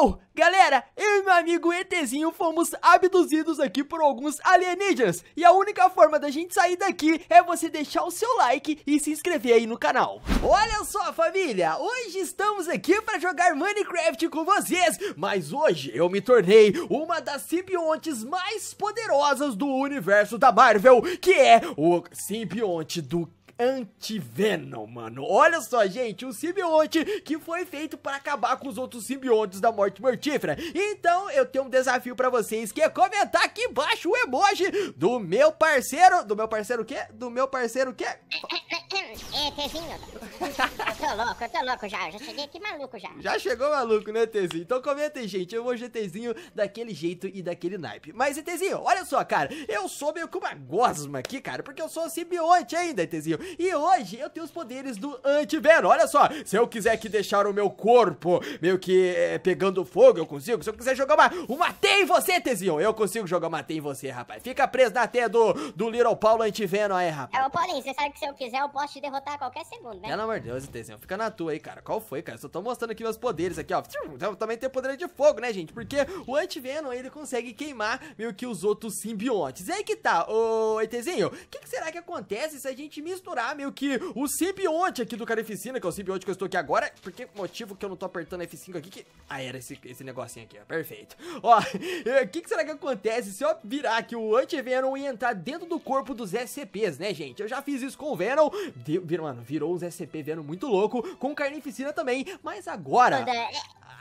Uou! Galera, eu e meu amigo ETzinho fomos abduzidos aqui por alguns alienígenas E a única forma da gente sair daqui é você deixar o seu like e se inscrever aí no canal Olha só família, hoje estamos aqui para jogar Minecraft com vocês Mas hoje eu me tornei uma das simbiontes mais poderosas do universo da Marvel Que é o simbionte do Anti Venom, mano. Olha só, gente, um simbionte que foi feito para acabar com os outros simbiontes da morte mortífera. Então, eu tenho um desafio para vocês, que é comentar aqui embaixo o emoji do meu parceiro... Do meu parceiro o quê? Do meu parceiro o quê? É, Tezinho, eu tô louco, eu tô louco já, eu já cheguei aqui maluco já. Já chegou maluco, né, Tezinho? Então comentem, gente, eu vou GTzinho daquele jeito e daquele naipe. Mas, Tezinho, olha só, cara, eu sou meio que uma gosma aqui, cara, porque eu sou simbionte ainda, Tezinho. E hoje eu tenho os poderes do antiver. Olha só, se eu quiser que deixar o meu corpo meio que é, pegando fogo, eu consigo. Se eu quiser jogar uma, uma teia em você, Tezinho, eu consigo jogar uma teia em você, rapaz. Fica preso na teia do, do Little Paulo antiveno aí, rapaz. É, Paulinho, você sabe que se eu quiser eu posso te derrotar a qualquer segundo, né? Pelo amor de Deus, Tezinho, fica na tua aí, cara. Qual foi, cara? Eu só tô mostrando aqui meus poderes aqui, ó. Eu então também tem poder de fogo, né, gente? Porque o antivenom, ele consegue queimar meio que os outros simbiontes. E aí que tá, ô, ETzinho, o que, que será que acontece se a gente misturar meio que o simbionte aqui do Carnificina, que é o simbionte que eu estou aqui agora. Por que motivo que eu não tô apertando F5 aqui? Que... Ah, era esse, esse negocinho aqui, ó. Perfeito. Ó, o eh, que, que, será que acontece se eu virar aqui o anti-Venom e entrar dentro do corpo dos SCPs, né, gente? Eu já fiz isso com o Venom. Deu, mano, virou uns SCP Venom muito louco, com Carnificina também. Mas agora... É,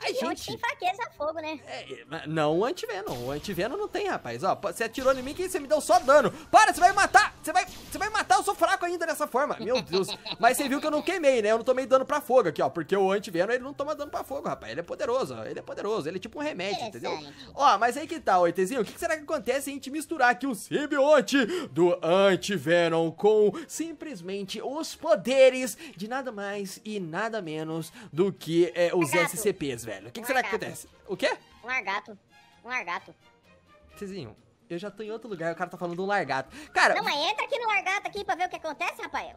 a é, é, gente tem fraqueza a fogo, né? É, não o anti-Venom. O anti-Venom não tem, rapaz. Ó, você atirou em mim que você me deu só dano. Para, você vai me matar! Você vai, você vai matar, eu sou fraco ainda dessa forma. Meu Deus. Mas você viu que eu não queimei, né? Eu não tomei dano pra fogo aqui, ó. Porque o antiveno, ele não toma dano pra fogo, rapaz. Ele é poderoso, ó. Ele é poderoso. Ele é tipo um remédio, entendeu? Ó, mas aí que tá, Oitezinho. O que será que acontece se a gente misturar aqui o simbionte do antivenom com simplesmente os poderes de nada mais e nada menos do que é, os SCPs, velho? O que, que será que acontece? O quê? Um argato. Um argato. Tezinho, eu já tô em outro lugar, o cara tá falando do largato. Cara. Não, mas entra aqui no largato aqui pra ver o que acontece, rapaz.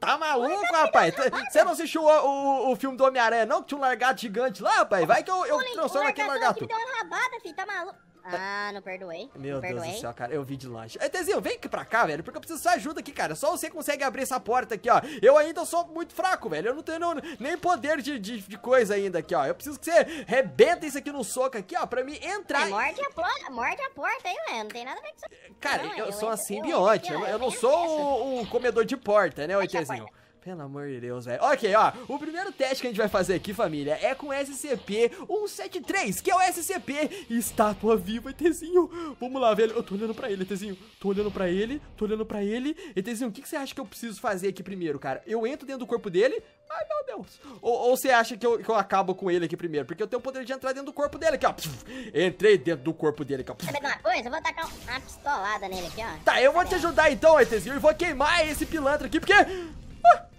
tá maluco, rapaz? Você não assistiu o, o, o filme do Homem-Aranha, não? Que tinha um largato gigante lá, rapaz? Vai que eu, eu transformo aqui no largato. Me deu uma rabada, filho, tá maluco. Ah, não perdoei. Meu não Deus do céu, cara, eu vi de longe. É, Tezinho, vem aqui pra cá, velho, porque eu preciso da sua ajuda aqui, cara. Só você consegue abrir essa porta aqui, ó. Eu ainda sou muito fraco, velho. Eu não tenho nem poder de, de, de coisa ainda aqui, ó. Eu preciso que você rebenta isso aqui no soco aqui, ó, pra mim entrar. É, morde, a porta, morde a porta aí, velho. Não tem nada a ver com isso. Cara, não, eu, eu, sou uma simbiote. Eu, eu, eu, não sou um, um, comedor de porta, né, Oitezinho? Pelo amor de Deus, velho. Ok, ó. O primeiro teste que a gente vai fazer aqui, família, é com SCP-173, que é o SCP Estátua Viva, ETzinho. Vamos lá, velho. Eu tô olhando pra ele, ETzinho. Tô olhando pra ele, tô olhando pra ele. ETzinho, o que, que você acha que eu preciso fazer aqui primeiro, cara? Eu entro dentro do corpo dele, Ai, meu Deus. Ou, ou você acha que eu, que eu, acabo com ele aqui primeiro? Porque eu tenho o poder de entrar dentro do corpo dele aqui, ó. Entrei dentro do corpo dele aqui, ó. Sabe de uma coisa? Eu vou tacar uma pistolada nele aqui, ó. Tá, eu vou te ajudar então, ETzinho. E vou queimar esse pilantra aqui, porque... Ah!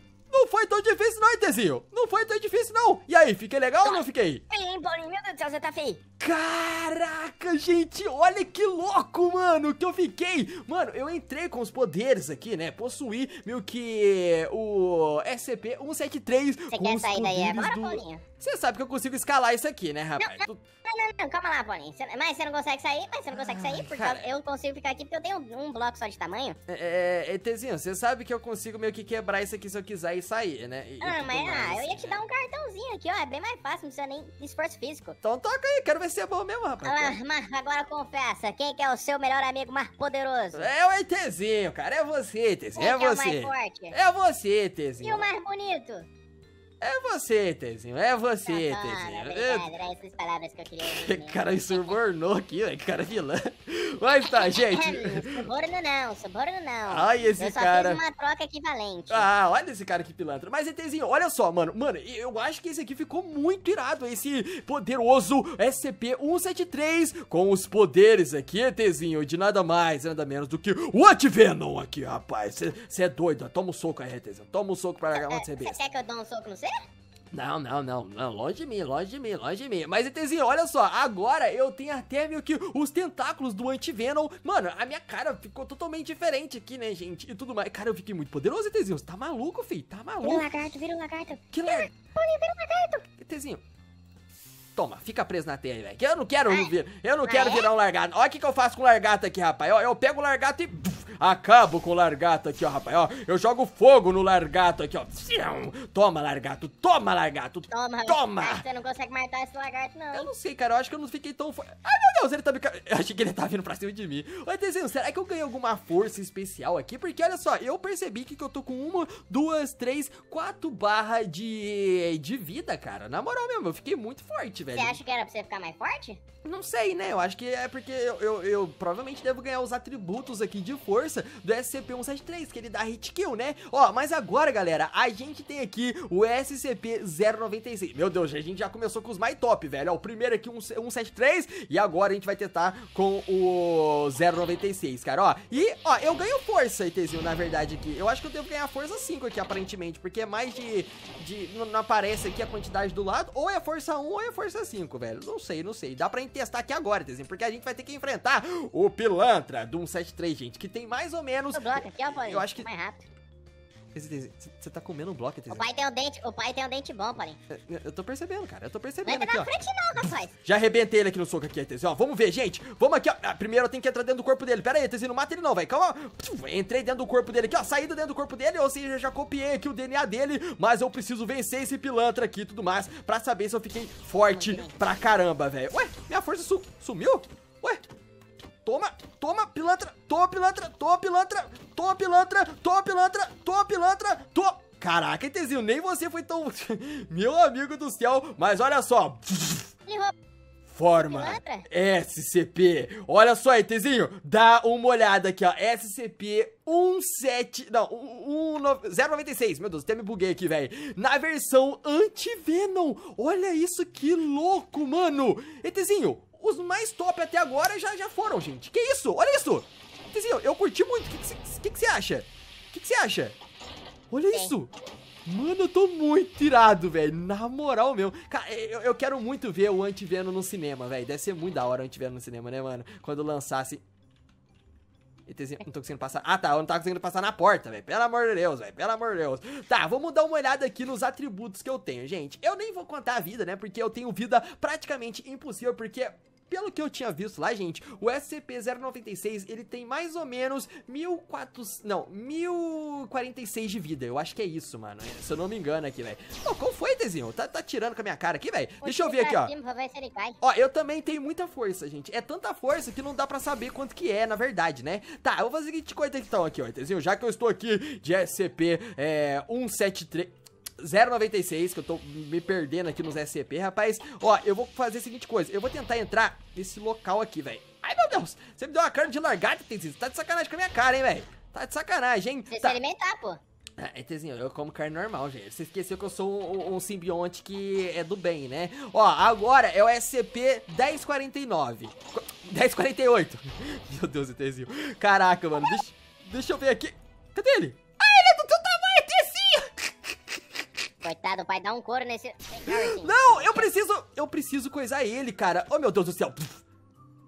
foi tão difícil não, Tezinho. Não foi tão difícil não. E aí, fiquei legal ou não fiquei? Sim, Paulinho, meu Deus do céu, você tá feio. Caraca, gente, olha que louco, mano, que eu fiquei. Mano, eu entrei com os poderes aqui, né? possuir meio que o SCP-173. Você quer sair daí agora, do... Paulinho? Você sabe que eu consigo escalar isso aqui, né, rapaz? Não, não, não, não, não calma lá, Paulinho. mas você não consegue sair, mas você não consegue sair, porque cara... eu consigo ficar aqui porque eu tenho um, um bloco só de tamanho. É, é, Tezinho, você sabe que eu consigo meio que quebrar isso aqui se eu quiser e sair sair, né? E, ah, mas ah, mais, ah, eu ia te dar um cartãozinho aqui, ó. É bem mais fácil, não precisa nem esforço físico. Então toca aí, quero ver se é bom mesmo, rapaz. Ah, mas agora confessa, quem que é o seu melhor amigo mais poderoso? É o ETzinho, cara. É você, ETzinho. É, é, é, você. É, é você, ETzinho. E o mais bonito? É você, Tezinho, é você, tá ah, bom, Tezinho. Era, verdade, era essas palavras que eu queria ouvir. cara, subornou aqui, velho, cara vilã. Mas tá, gente. É suborno não, suborno não. Ai, esse eu cara. Eu uma troca equivalente. Ah, olha esse cara que pilantra. Mas, ETzinho, olha só, mano. Mano, eu acho que esse aqui ficou muito irado, esse poderoso SCP-173 com os poderes aqui, ETzinho. de nada mais, nada menos do que o Venom aqui, rapaz. Você é doido, ó. toma um soco aí, ETzinho. Toma um soco pra agarrar onde você Você é quer que eu dê um soco no C? Não, não, não, não, longe de mim, longe de mim, longe de mim. Mas, Etezinho, olha só, agora eu tenho até meio que os tentáculos do anti-Venom. Mano, a minha cara ficou totalmente diferente aqui, né, gente? E tudo mais. Cara, eu fiquei muito poderoso, Etezinho. Você tá maluco, filho? Tá maluco? Vira um lagarto, vira um lagarto. Que lagarto? Ah, vira um lagarto. Etezinho. Toma, fica preso na teia, velho. Que Eu não quero vir, eu não quero virar um largato. Olha o que, que eu faço com o largato aqui, rapaz. Eu, eu pego o largato e Acabo com o largato aqui, ó, rapaz, ó. Eu jogo fogo no largato aqui, ó. Toma, largato, toma, largato. Toma, toma. É, você não consegue matar esse lagarto, não. Eu não sei, cara. Eu acho que eu não fiquei tão. Ai, meu Deus, ele tá me. Eu achei que ele tá vindo pra cima de mim. Ô, desenho, será que eu ganhei alguma força especial aqui? Porque olha só, eu percebi que eu tô com uma, duas, três, quatro barras de, de vida, cara. Na moral mesmo, eu fiquei muito forte, velho. Você acha que era pra você ficar mais forte? Não sei, né? Eu acho que é porque eu, eu, eu provavelmente devo ganhar os atributos aqui de força do SCP-173, que ele dá hit kill, né? Ó, mas agora, galera, a gente tem aqui o SCP-096. Meu Deus, a gente já começou com os mais top, velho. Ó, o primeiro aqui, 173, e agora a gente vai tentar com o 096, cara, ó. E, ó, eu ganho força, ITzinho, na verdade, aqui. Eu acho que eu devo ganhar força 5 aqui, aparentemente, porque é mais de... de não aparece aqui a quantidade do lado, ou é força 1 ou é força 5, velho. Não sei, não sei. Dá pra gente testar aqui agora, ITzinho, porque a gente vai ter que enfrentar o pilantra do 173, gente, que tem mais mais ou menos. O bloco aqui, ó, Paulinho. Eu acho que. Você tá comendo um bloco, Tizia. O pai tem um dente, o pai tem um dente bom, Paulinho. É, eu tô percebendo, cara. Eu tô percebendo não aqui, na ó. frente não, rapaz. Já arrebentei ele aqui no soco aqui, Tizia. Ó, vamos ver, gente. Vamos aqui, ó. Ah, primeiro eu tenho que entrar dentro do corpo dele. Pera aí, Tizia, não mata ele não, velho. Calma. Entrei dentro do corpo dele aqui, ó. Saí dentro do corpo dele, ou seja, já copiei aqui o DNA dele. Mas eu preciso vencer esse pilantra aqui e tudo mais pra saber se eu fiquei forte pra caramba, velho. Ué, minha força su sumiu? Toma, toma, pilantra, toma, pilantra, toma, pilantra, toma, pilantra, toma, pilantra, toma, pilantra, toma. Caraca, Etezinho, nem você foi tão... Meu amigo do céu, mas olha só. Forma SCP. Olha só, Etezinho, dá uma olhada aqui, ó. SCP 17... Não, 096. Meu Deus, até me buguei aqui, velho. Na versão anti-Venom. Olha isso, que louco, mano. Etezinho os mais top até agora já, já foram, gente. Que isso? Olha isso! Eu, eu curti muito. O que você acha? O que você acha? Olha isso! Mano, eu tô muito irado, velho. Na moral mesmo. Cara, eu, eu quero muito ver o Antiveno no cinema, velho. Deve ser muito da hora o Antiveno no cinema, né, mano? Quando lançasse. Assim, não tô conseguindo passar. Ah, tá. Eu não tava conseguindo passar na porta, velho. Pelo amor de Deus, velho. Pelo amor de Deus. Tá, vamos dar uma olhada aqui nos atributos que eu tenho, gente. Eu nem vou contar a vida, né? Porque eu tenho vida praticamente impossível, porque pelo que eu tinha visto lá, gente, o SCP-096, ele tem mais ou menos 1400, não, 1046 de vida. Eu acho que é isso, mano, se eu não me engano aqui, velho. Oh, qual foi, Tezinho? Tá, tá tirando com a minha cara aqui, velho? Deixa eu ver aqui, ó. É ó, eu também tenho muita força, gente. É tanta força que não dá pra saber quanto que é, na verdade, né? Tá, eu vou fazer o seguinte coisa então aqui, ó, Tezinho. Já que eu estou aqui de SCP-173... É, 0,96, que eu tô me perdendo aqui nos SCP, rapaz. Ó, eu vou fazer a seguinte coisa, eu vou tentar entrar nesse local aqui, velho. Ai, meu Deus, você me deu uma cara de largada, Tenzinho. Tá de sacanagem com a minha cara, hein, velho. Tá de sacanagem, hein. Você tá... se alimentar, pô. Ah, é, Tezinho, eu como carne normal, gente. Você esqueceu que eu sou um, um, simbionte que é do bem, né? Ó, agora é o SCP-1049. 1048. Meu Deus, Tezinho. Caraca, mano. Deixa, deixa eu ver aqui. Cadê ele? Coitado, o pai dá um couro nesse... Não, eu preciso... Eu preciso coisar ele, cara. Oh, meu Deus do céu.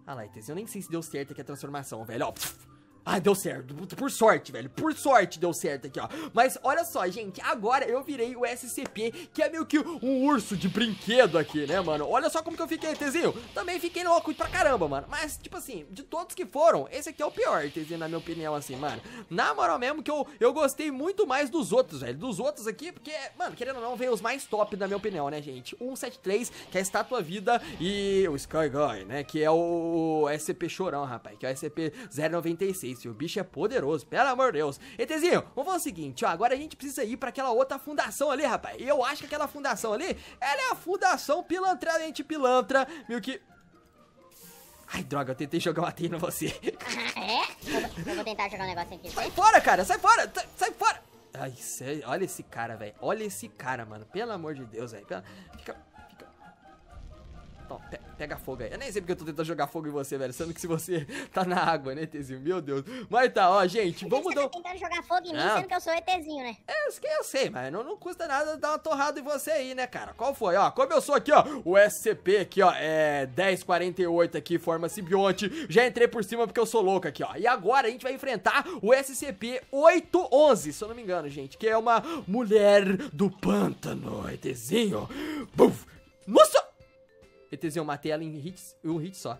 Ah, lá, eu nem sei se deu certo aqui a transformação, velho. Ó, oh, Ai, ah, deu certo. Por sorte, velho. Por sorte deu certo aqui, ó. Mas olha só, gente. Agora eu virei o SCP, que é meio que um urso de brinquedo aqui, né, mano? Olha só como que eu fiquei, Tzinho Também fiquei louco pra caramba, mano. Mas, tipo assim, de todos que foram, esse aqui é o pior, Tzinho, na minha opinião, assim, mano. Na moral mesmo, que eu, eu gostei muito mais dos outros, velho. Dos outros aqui, porque, mano, querendo ou não, veio os mais top, na minha opinião, né, gente? 173, que é a Estátua Vida, e o Sky Guy, né? Que é o SCP Chorão, rapaz. Que é o SCP-096 difícil, o bicho é poderoso, pelo amor de Deus. Etezinho, vamos fazer o seguinte, ó, agora a gente precisa ir pra aquela outra fundação ali, rapaz. E eu acho que aquela fundação ali, ela é a fundação Pilantra, gente. pilantra, meio que... Ai, droga, eu tentei jogar uma teia você. Ah, é? Eu vou tentar jogar um negócio aqui. Sai né? fora, cara, sai fora, sai fora. Ai, sério, olha esse cara, velho. Olha esse cara, mano. Pelo amor de Deus, velho. Fica, fica... Toma, pega. Pega fogo aí. Eu nem sei porque eu tô tentando jogar fogo em você, velho. Sendo que se você tá na água, né, Tezinho? Meu Deus. Mas tá, ó, gente, vamos dar... Você tá tentando jogar fogo em mim, ah. sendo que eu sou ETzinho, né? É, isso que eu sei, mas não, não custa nada dar uma torrada em você aí, né, cara? Qual foi? Ó, como eu sou aqui, ó, o SCP aqui, ó, é 1048 aqui, forma simbionte. Já entrei por cima porque eu sou louco aqui, ó. E agora a gente vai enfrentar o SCP-811, se eu não me engano, gente, que é uma mulher do pântano, ETzinho. Buf! Nossa! ETZ, eu matei ela em hits, um hit só.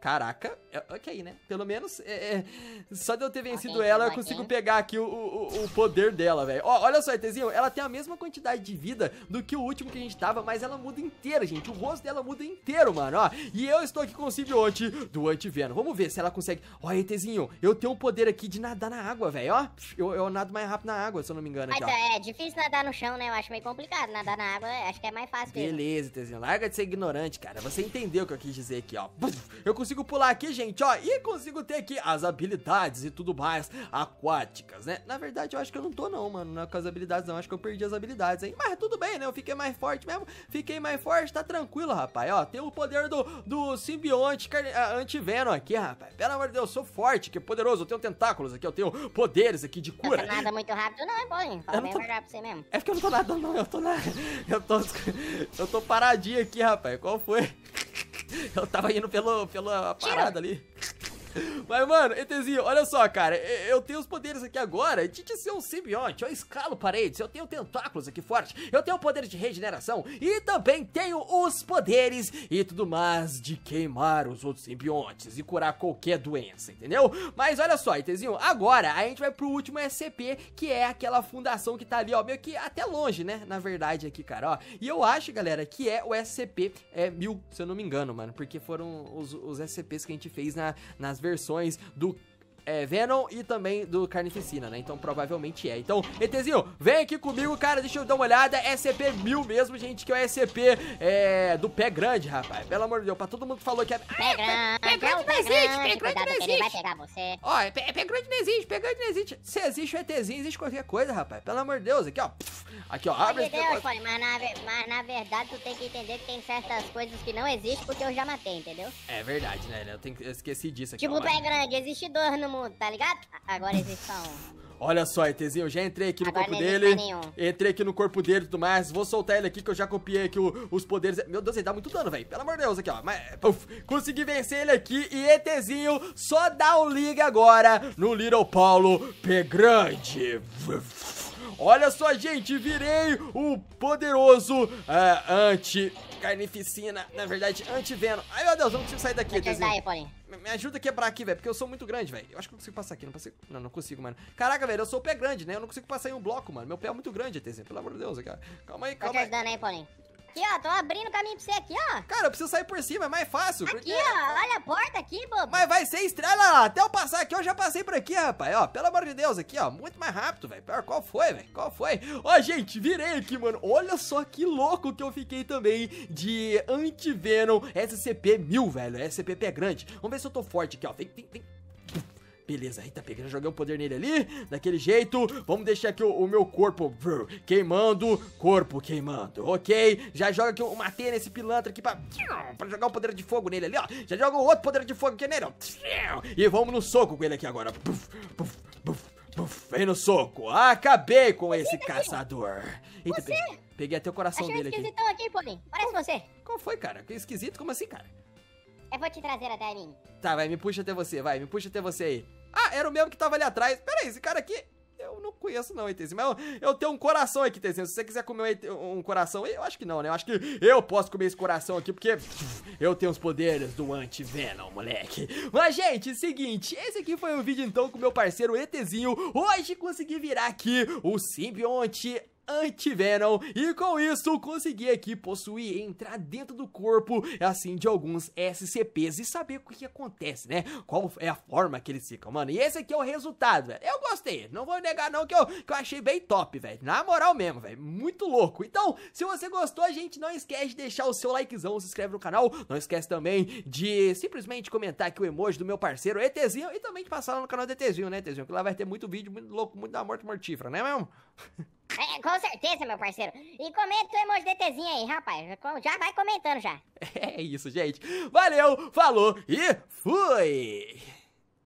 Caraca, é, ok, né? Pelo menos, é, é, só de eu ter vencido ela, eu consigo pegar aqui o, o, o poder dela, velho. Ó, olha só, ETzinho, ela tem a mesma quantidade de vida do que o último que a gente tava, mas ela muda inteira, gente. O rosto dela muda inteiro, mano, ó. E eu estou aqui com o simbionte do Antiveno. Vamos ver se ela consegue... Ó, ETzinho, eu tenho um poder aqui de nadar na água, velho, ó. Eu, eu, nado mais rápido na água, se eu não me engano. Mas aqui, é difícil nadar no chão, né? Eu acho meio complicado. Nadar na água, acho que é mais fácil Beleza, mesmo. ETzinho, larga de ser ignorante, cara. Você entendeu o que eu quis dizer aqui, ó. Eu consigo consigo pular aqui, gente, ó, e consigo ter aqui as habilidades e tudo mais aquáticas, né? Na verdade, eu acho que eu não tô não, mano, não é com as habilidades não, acho que eu perdi as habilidades, hein? Mas tudo bem, né? Eu fiquei mais forte mesmo, fiquei mais forte, tá tranquilo, rapaz, ó, tem o poder do, do simbionte ah, venom aqui, rapaz. Pelo amor de Deus, eu sou forte, que poderoso, eu tenho tentáculos aqui, eu tenho poderes aqui de cura. Não nada muito rápido não, é bom, hein? Fala bem tô... pra você mesmo. É porque eu não tô nada não, eu tô nada, eu tô eu tô paradinho aqui, rapaz. Qual foi? eu tava indo pelo, pela Tira. parada ali. Mas, mano, etezinho olha só, cara. Eu tenho os poderes aqui agora de, de ser um simbionte. Eu escalo paredes, eu tenho tentáculos aqui forte, eu tenho o poder de regeneração e também tenho os poderes e tudo mais de queimar os outros simbiontes e curar qualquer doença, entendeu? Mas olha só, etezinho agora a gente vai pro último SCP, que é aquela fundação que tá ali, ó, meio que até longe, né? Na verdade, aqui, cara, ó. E eu acho, galera, que é o SCP-1000, é, se eu não me engano, mano, porque foram os, os SCPs que a gente fez na, nas versões do é, Venom e também do Carnificina, né? Então provavelmente é. Então, ETzinho, vem aqui comigo, cara, deixa eu dar uma olhada. É SCP-1000 mesmo, gente, que é o SCP é, do pé grande, rapaz. Pelo amor de Deus, pra todo mundo que falou que é... Pé grande, pé, é pé grande não existe, pé grande não existe. Vai pegar você. Ó, é pé, pé grande não existe, pé grande não existe. Se existe o ETzinho, existe qualquer coisa, rapaz. Pelo amor de Deus, aqui, ó. Aqui, ó, abre esse Deus, mas, na, mas na verdade tu tem que entender que tem certas coisas que não existem porque eu já matei, entendeu? É verdade, né? né? Eu, tenho, eu esqueci disso aqui. Tipo, ó, pé grande, existe dois no mundo, tá ligado? Agora existe só um. Olha só, ETzinho, eu já entrei aqui no corpo dele. Entrei aqui no corpo dele e tudo mais. Vou soltar ele aqui que eu já copiei aqui o, os poderes. Meu Deus, ele dá muito dano, velho. Pelo amor de Deus, aqui, ó. Mas, uf, consegui vencer ele aqui. E ETzinho, só dá um liga agora no Little Paulo P. Grande. Uf. Olha só, gente, virei o poderoso é, anti... Carnificina, na verdade, anti-veno. Ai, meu Deus, eu não consigo sair daqui, Dezinho. Me ajuda a quebrar aqui, velho, porque eu sou muito grande, velho. Eu acho que não consigo passar aqui, não consigo. Não, não consigo, mano. Caraca, velho, eu sou o pé grande, né? Eu não consigo passar em um bloco, mano. Meu pé é muito grande, Dezinho. Pelo amor de Deus, cara. Calma aí, calma aí. Não te ajudando aí, Paulinho. Aqui, ó, tô abrindo o caminho pra você aqui, ó. Cara, eu preciso sair por cima, é mais fácil. Aqui, porque... ó, é- olha a porta aqui, bobo. Mas vai ser estrela, até eu passar aqui, eu já passei por aqui, rapaz, ó. Pelo amor de Deus, aqui, ó, muito mais rápido, velho. Qual foi, velho? Qual foi? Ó, gente, virei aqui, mano. Olha só que louco que eu fiquei também de anti-venom SCP-1000, velho. SCP é grande. Vamos ver se eu tô forte aqui, ó. Vem, vem, vem. Beleza, eita, pega, já joguei o um poder nele ali, daquele jeito. Vamos deixar aqui o, o meu corpo brrr, queimando, corpo queimando, ok? Já joga aqui uma teia nesse pilantra aqui pra, pra jogar o um poder de fogo nele ali, ó. Já joga o outro poder de fogo aqui nele, ó. E vamos no soco com ele aqui agora. Puf, puf, puf. vem no soco. Acabei com você, esse tá caçador. Eita, você? Peguei, peguei até o coração Achei dele esquisitão aqui. Paulinho. Parece como, você. Como foi, cara? Que esquisito? Como assim, cara? Eu vou te trazer até mim. Tá, vai, me puxa até você, vai. Me puxa até você aí. Ah, era o mesmo que tava ali atrás. Pera aí, esse cara aqui... Eu não conheço não, hein, Mas eu, eu, tenho um coração aqui, Tezinho. Se você quiser comer um, um, coração... Eu acho que não, né? Eu acho que eu posso comer esse coração aqui, porque... Eu tenho os poderes do anti-venom, moleque. Mas, gente, é seguinte. Esse aqui foi o vídeo, então, com meu parceiro ETzinho. Hoje consegui virar aqui o simbionte anti-venom e com isso consegui aqui possuir, entrar dentro do corpo assim de alguns SCPs e saber o que, acontece, né? Qual é a forma que eles ficam, mano. E esse aqui é o resultado, velho. Eu gostei, não vou negar não que eu, que eu achei bem top, velho. Na moral mesmo, velho, muito louco. Então, se você gostou, gente, não esquece de deixar o seu likezão, se inscreve no canal, não esquece também de simplesmente comentar aqui o emoji do meu parceiro ETzinho e também de passar lá no canal do ETzinho, né, ETzinho? Que lá vai ter muito vídeo, muito louco, muito da morte mortífera, né mesmo? É, com certeza, meu parceiro. E comenta o emoji DTzinho aí, rapaz. Já vai comentando já. É isso, gente. Valeu, falou e fui!